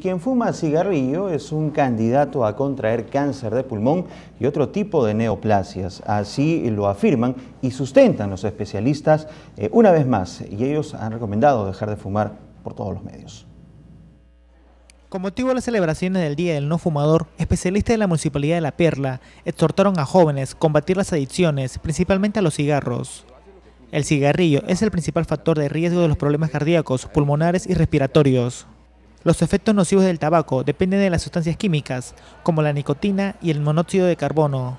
Quien fuma cigarrillo es un candidato a contraer cáncer de pulmón y otro tipo de neoplasias. Así lo afirman y sustentan los especialistas eh, una vez más y ellos han recomendado dejar de fumar por todos los medios. Con motivo de las celebraciones del Día del No Fumador, especialistas de la Municipalidad de La Perla exhortaron a jóvenes a combatir las adicciones, principalmente a los cigarros. El cigarrillo es el principal factor de riesgo de los problemas cardíacos, pulmonares y respiratorios. Los efectos nocivos del tabaco dependen de las sustancias químicas, como la nicotina y el monóxido de carbono.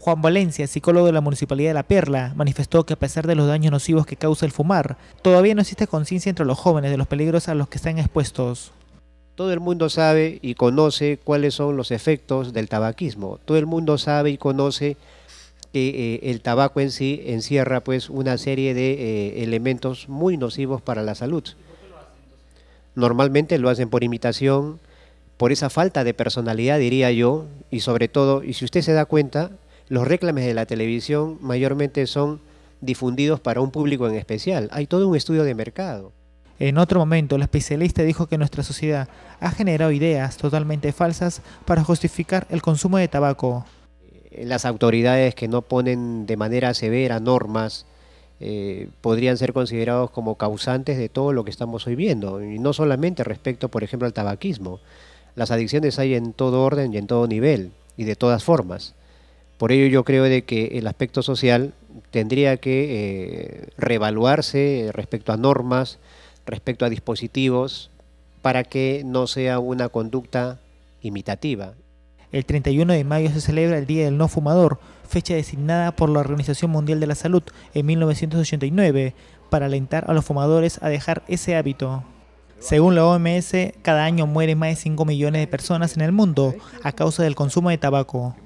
Juan Valencia, psicólogo de la Municipalidad de La Perla, manifestó que a pesar de los daños nocivos que causa el fumar, todavía no existe conciencia entre los jóvenes de los peligros a los que están expuestos. Todo el mundo sabe y conoce cuáles son los efectos del tabaquismo. Todo el mundo sabe y conoce que eh, el tabaco en sí encierra pues una serie de eh, elementos muy nocivos para la salud. Normalmente lo hacen por imitación, por esa falta de personalidad, diría yo, y sobre todo, y si usted se da cuenta, los reclames de la televisión mayormente son difundidos para un público en especial. Hay todo un estudio de mercado. En otro momento, el especialista dijo que nuestra sociedad ha generado ideas totalmente falsas para justificar el consumo de tabaco. Eh, las autoridades que no ponen de manera severa normas eh, podrían ser considerados como causantes de todo lo que estamos hoy viendo, y no solamente respecto, por ejemplo, al tabaquismo. Las adicciones hay en todo orden y en todo nivel, y de todas formas. Por ello yo creo de que el aspecto social tendría que eh, reevaluarse respecto a normas, respecto a dispositivos, para que no sea una conducta imitativa. El 31 de mayo se celebra el Día del No Fumador, fecha designada por la Organización Mundial de la Salud en 1989 para alentar a los fumadores a dejar ese hábito. Según la OMS, cada año mueren más de 5 millones de personas en el mundo a causa del consumo de tabaco.